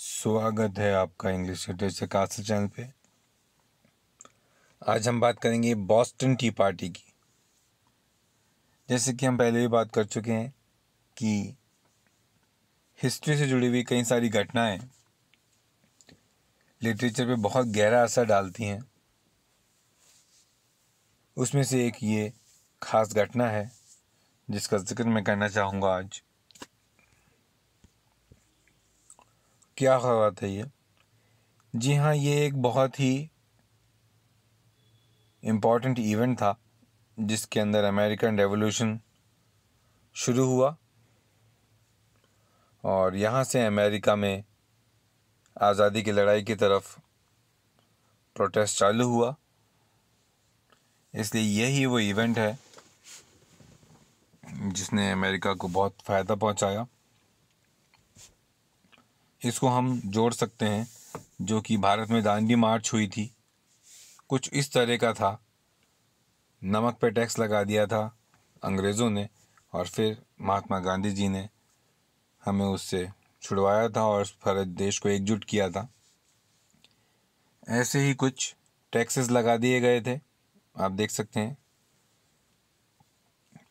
स्वागत है आपका इंग्लिश लिटरेचर कासल चैनल पे आज हम बात करेंगे बॉस्टन टी पार्टी की जैसे कि हम पहले भी बात कर चुके हैं कि हिस्ट्री से जुड़ी हुई कई सारी घटनाएं लिटरेचर पे बहुत गहरा असर डालती हैं उसमें से एक ये खास घटना है जिसका जिक्र मैं करना चाहूँगा आज क्या खबर है ये जी हाँ ये एक बहुत ही इम्पॉर्टेंट इवेंट था जिसके अंदर अमेरिकन रेवोल्यूशन शुरू हुआ और यहाँ से अमेरिका में आज़ादी की लड़ाई की तरफ प्रोटेस्ट चालू हुआ इसलिए यही वो इवेंट है जिसने अमेरिका को बहुत फ़ायदा पहुंचाया इसको हम जोड़ सकते हैं जो कि भारत में दांडी मार्च हुई थी कुछ इस तरह का था नमक पे टैक्स लगा दिया था अंग्रेज़ों ने और फिर महात्मा गांधी जी ने हमें उससे छुड़वाया था और भारत देश को एकजुट किया था ऐसे ही कुछ टैक्सेस लगा दिए गए थे आप देख सकते हैं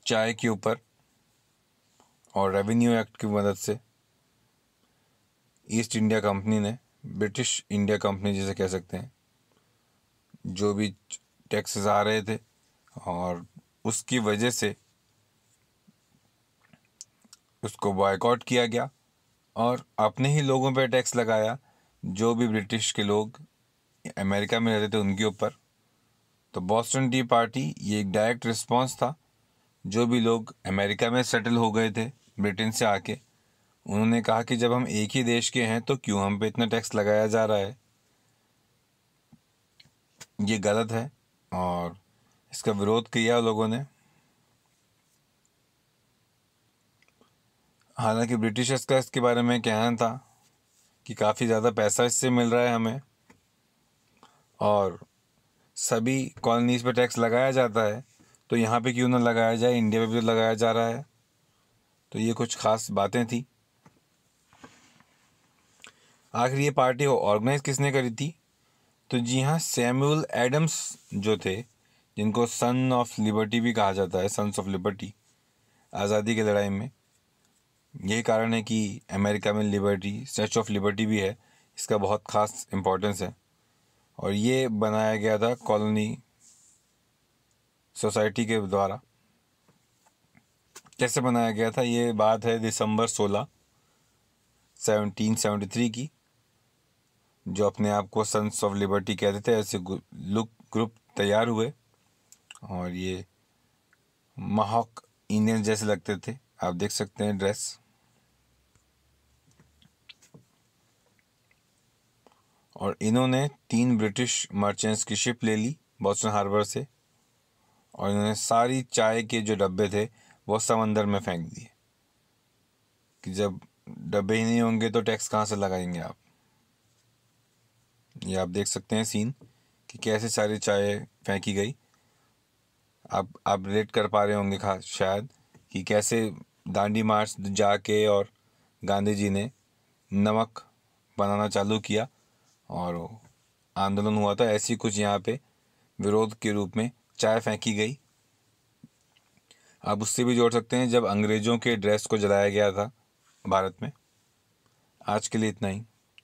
चाय के ऊपर और रेवेन्यू एक्ट की मदद से ईस्ट इंडिया कंपनी ने ब्रिटिश इंडिया कंपनी जिसे कह सकते हैं जो भी टैक्सेस आ रहे थे और उसकी वजह से उसको बॉयकॉट किया गया और अपने ही लोगों पर टैक्स लगाया जो भी ब्रिटिश के लोग अमेरिका में रहते थे उनके ऊपर तो बॉस्टन टी पार्टी ये एक डायरेक्ट रिस्पांस था जो भी लोग अमेरिका में सेटल हो गए थे ब्रिटेन से आके उन्होंने कहा कि जब हम एक ही देश के हैं तो क्यों हम पे इतना टैक्स लगाया जा रहा है ये गलत है और इसका विरोध किया लोगों ने हालांकि ब्रिटिशर्स का इसके बारे में कहना था कि काफ़ी ज़्यादा पैसा इससे मिल रहा है हमें और सभी कॉलोनीज़ पर टैक्स लगाया जाता है तो यहाँ पे क्यों ना लगाया जाए इंडिया पे भी तो लगाया जा रहा है तो ये कुछ ख़ास बातें थी आखिर ये पार्टी ऑर्गेनाइज किसने करी थी तो जी हाँ सैमुअल एडम्स जो थे जिनको सन ऑफ लिबर्टी भी कहा जाता है सन्स ऑफ लिबर्टी आज़ादी की लड़ाई में यही कारण है कि अमेरिका में लिबर्टी स्टैचू ऑफ लिबर्टी भी है इसका बहुत ख़ास इम्पोर्टेंस है और ये बनाया गया था कॉलोनी सोसाइटी के द्वारा कैसे बनाया गया था ये बात है दिसंबर सोलह सेवनटीन सेवेंटी थ्री की जो अपने आप को सन्स ऑफ लिबर्टी कहते थे ऐसे लुक ग्रुप तैयार हुए और ये महक इंडियंस जैसे लगते थे आप देख सकते हैं ड्रेस और इन्होंने तीन ब्रिटिश मर्चेंट्स की शिप ले ली बॉस्टन हार्बर से और इन्होंने सारी चाय के जो डब्बे थे वो समंदर में फेंक दिए कि जब डब्बे ही नहीं होंगे तो टैक्स कहाँ से लगाएंगे आप ये आप देख सकते हैं सीन कि कैसे सारी चाय फेंकी गई आप आप रेट कर पा रहे होंगे खास शायद कि कैसे दांडी मार्च जाके और गांधी जी ने नमक बनाना चालू किया और आंदोलन हुआ था ऐसी कुछ यहाँ पे विरोध के रूप में चाय फेंकी गई आप उससे भी जोड़ सकते हैं जब अंग्रेज़ों के ड्रेस को जलाया गया था भारत में आज के लिए इतना ही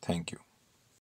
थैंक यू